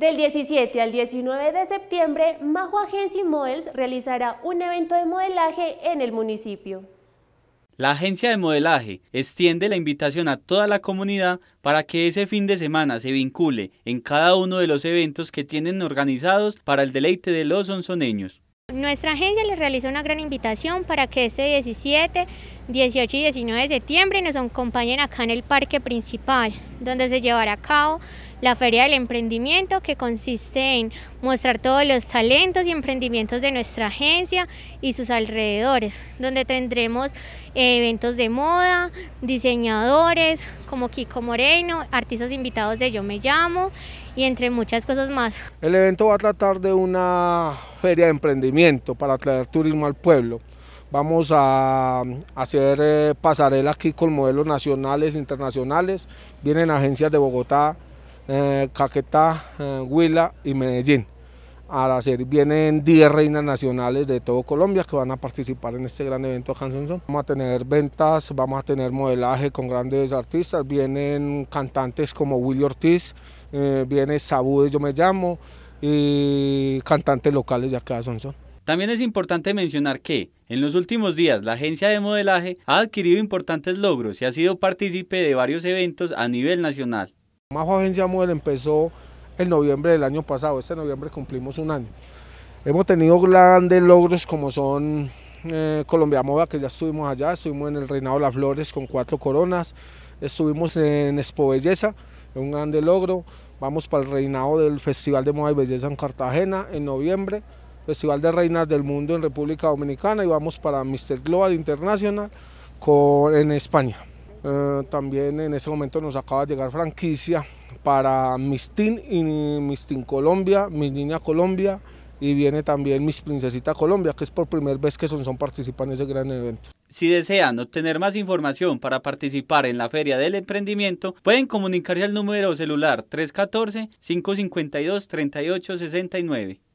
Del 17 al 19 de septiembre, Majo Agency Models realizará un evento de modelaje en el municipio. La agencia de modelaje extiende la invitación a toda la comunidad para que ese fin de semana se vincule en cada uno de los eventos que tienen organizados para el deleite de los sonsoneños. Nuestra agencia les realiza una gran invitación para que ese 17 18 y 19 de septiembre nos acompañen acá en el parque principal, donde se llevará a cabo la Feria del Emprendimiento, que consiste en mostrar todos los talentos y emprendimientos de nuestra agencia y sus alrededores, donde tendremos eh, eventos de moda, diseñadores como Kiko Moreno, artistas invitados de Yo Me Llamo y entre muchas cosas más. El evento va a tratar de una feria de emprendimiento para traer turismo al pueblo Vamos a mm, hacer eh, pasarela aquí con modelos nacionales, e internacionales. Vienen agencias de Bogotá, eh, Caquetá, eh, Huila y Medellín. hacer, vienen 10 reinas nacionales de todo Colombia que van a participar en este gran evento acá en Sonsón. Vamos a tener ventas, vamos a tener modelaje con grandes artistas, vienen cantantes como Willy Ortiz, viene Sabudes, yo me llamo, y cantantes locales de acá de Sonsón. También es importante mencionar que, en los últimos días, la agencia de modelaje ha adquirido importantes logros y ha sido partícipe de varios eventos a nivel nacional. Majo Agencia Model empezó en noviembre del año pasado, este noviembre cumplimos un año. Hemos tenido grandes logros como son eh, Colombia Moda, que ya estuvimos allá, estuvimos en el Reinado de las Flores con cuatro coronas, estuvimos en Expo Belleza, un grande logro, vamos para el Reinado del Festival de Moda y Belleza en Cartagena en noviembre, Festival de Reinas del Mundo en República Dominicana y vamos para Mr. Global International en España. Eh, también en ese momento nos acaba de llegar franquicia para Miss Teen y Miss Colombia, Miss Niña Colombia y viene también Miss Princesita Colombia, que es por primera vez que son participantes en ese gran evento. Si desean obtener más información para participar en la Feria del Emprendimiento, pueden comunicarse al número celular 314-552-3869.